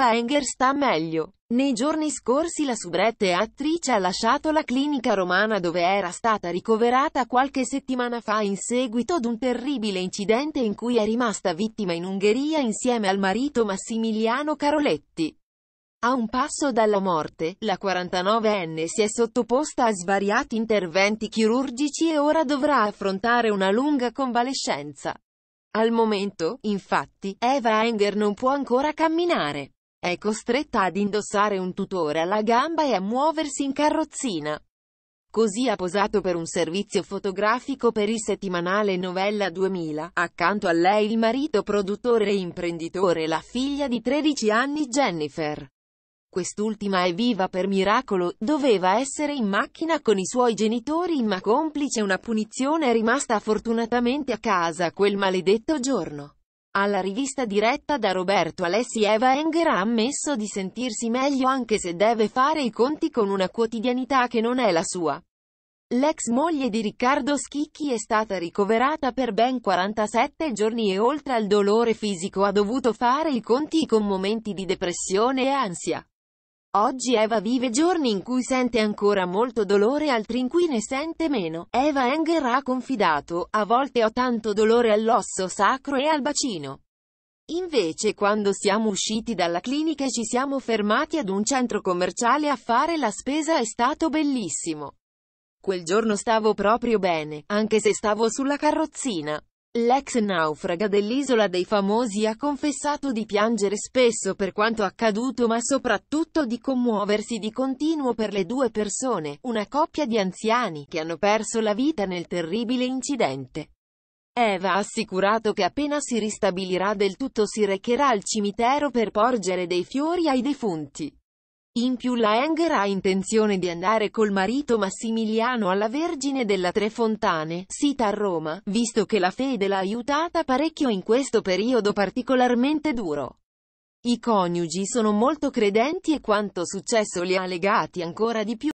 Eva Enger sta meglio. Nei giorni scorsi la subrette attrice ha lasciato la clinica romana dove era stata ricoverata qualche settimana fa in seguito ad un terribile incidente in cui è rimasta vittima in Ungheria insieme al marito Massimiliano Caroletti. A un passo dalla morte, la 49enne si è sottoposta a svariati interventi chirurgici e ora dovrà affrontare una lunga convalescenza. Al momento, infatti, Eva Enger non può ancora camminare. È costretta ad indossare un tutore alla gamba e a muoversi in carrozzina. Così ha posato per un servizio fotografico per il settimanale Novella 2000, accanto a lei il marito produttore e imprenditore e la figlia di 13 anni Jennifer. Quest'ultima è viva per miracolo, doveva essere in macchina con i suoi genitori ma complice una punizione è rimasta fortunatamente a casa quel maledetto giorno. Alla rivista diretta da Roberto Alessi Eva Enger ha ammesso di sentirsi meglio anche se deve fare i conti con una quotidianità che non è la sua. L'ex moglie di Riccardo Schicchi è stata ricoverata per ben 47 giorni e oltre al dolore fisico ha dovuto fare i conti con momenti di depressione e ansia. Oggi Eva vive giorni in cui sente ancora molto dolore, altri in cui ne sente meno. Eva Enger ha confidato, a volte ho tanto dolore all'osso sacro e al bacino. Invece quando siamo usciti dalla clinica e ci siamo fermati ad un centro commerciale a fare la spesa è stato bellissimo. Quel giorno stavo proprio bene, anche se stavo sulla carrozzina. L'ex naufraga dell'Isola dei Famosi ha confessato di piangere spesso per quanto accaduto ma soprattutto di commuoversi di continuo per le due persone, una coppia di anziani, che hanno perso la vita nel terribile incidente. Eva ha assicurato che appena si ristabilirà del tutto si recherà al cimitero per porgere dei fiori ai defunti. In più la Enger ha intenzione di andare col marito Massimiliano alla Vergine della Tre Fontane, sita a Roma, visto che la fede l'ha aiutata parecchio in questo periodo particolarmente duro. I coniugi sono molto credenti e quanto successo li ha legati ancora di più.